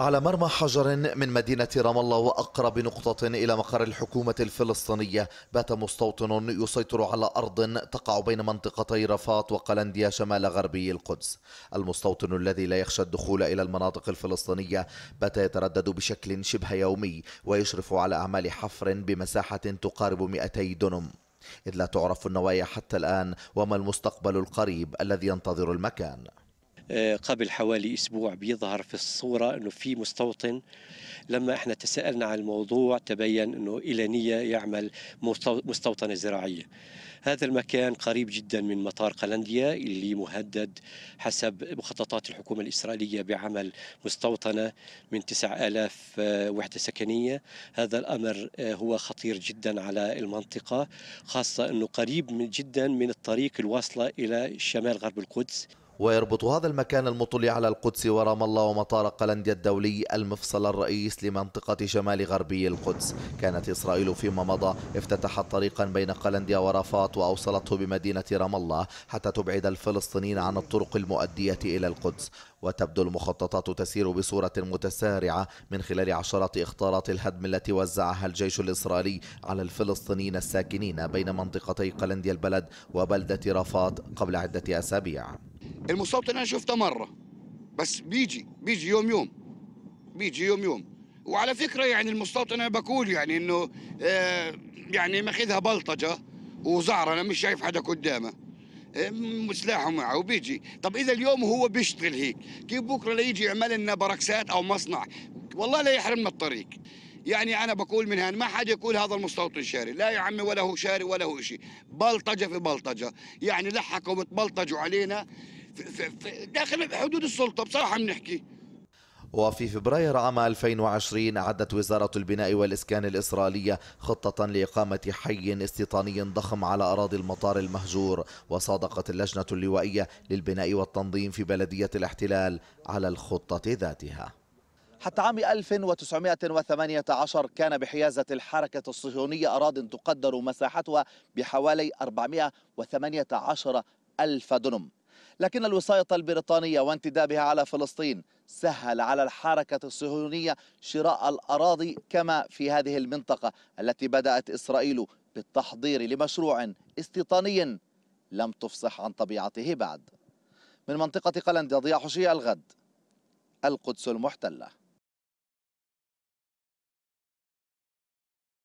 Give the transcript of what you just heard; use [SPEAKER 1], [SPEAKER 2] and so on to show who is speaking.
[SPEAKER 1] على مرمى حجر من مدينة رام الله وأقرب نقطة إلى مقر الحكومة الفلسطينية بات مستوطن يسيطر على أرض تقع بين منطقتي رفات وقلنديا شمال غربي القدس المستوطن الذي لا يخشى الدخول إلى المناطق الفلسطينية بات يتردد بشكل شبه يومي ويشرف على أعمال حفر بمساحة تقارب 200 دنم إذ لا تعرف النوايا حتى الآن وما المستقبل القريب الذي ينتظر المكان
[SPEAKER 2] آه، قبل حوالي اسبوع بيظهر في الصوره انه في مستوطن لما احنا تساءلنا عن الموضوع تبين انه ايلانيه يعمل مستوطنه زراعيه. هذا المكان قريب جدا من مطار قلنديا اللي مهدد حسب مخططات الحكومه الاسرائيليه بعمل مستوطنه من 9000 وحده سكنيه، هذا الامر آه، هو خطير جدا على المنطقه خاصه انه قريب من جدا من الطريق الواصله الى شمال غرب القدس.
[SPEAKER 1] ويربط هذا المكان المطل على القدس ورام الله ومطار قلنديا الدولي المفصل الرئيس لمنطقة شمال غربي القدس كانت إسرائيل فيما مضى افتتحت طريقا بين قلنديا ورفات وأوصلته بمدينة رام الله حتى تبعد الفلسطينيين عن الطرق المؤدية إلى القدس وتبدو المخططات تسير بصورة متسارعة من خلال عشرات إخطارات الهدم التي وزعها الجيش الإسرائيلي على الفلسطينيين الساكنين بين منطقتي قلنديا البلد وبلدة رفات قبل عدة أسابيع
[SPEAKER 3] المستوطن انا شفته مره
[SPEAKER 1] بس بيجي
[SPEAKER 3] بيجي يوم يوم بيجي يوم يوم وعلى فكره يعني المستوطن انا بقول يعني انه آه يعني ماخذها بلطجه وزعر انا مش شايف حدا قدامه آه، سلاحه معه وبيجي طب اذا اليوم هو بيشتغل هيك كيف بكره ليجي يعمل لنا بركسات او مصنع والله لا يحرمنا الطريق يعني انا بقول من هان ما حد يقول هذا المستوطن شاري لا يا عمي ولا هو شاري ولا هو شيء بلطجه في بلطجه يعني لحقوا بتبلطجوا علينا داخل حدود السلطه بصراحه بنحكي
[SPEAKER 1] وفي فبراير عام 2020 أعدت وزارة البناء والإسكان الإسرائيلية خطة لإقامة حي استيطاني ضخم على أراضي المطار المهجور وصادقت اللجنة اللوائية للبناء والتنظيم في بلدية الاحتلال على الخطة ذاتها حتى عام 1918 كان بحيازة الحركة الصهيونية أراض تقدر مساحتها بحوالي 418 ألف دنم لكن الوساطة البريطانية وانتدابها على فلسطين سهل على الحركة الصهيونية شراء الأراضي كما في هذه المنطقة التي بدأت إسرائيل بالتحضير لمشروع استيطاني لم تفصح عن طبيعته بعد من منطقة قلند ضياء حشية الغد القدس المحتله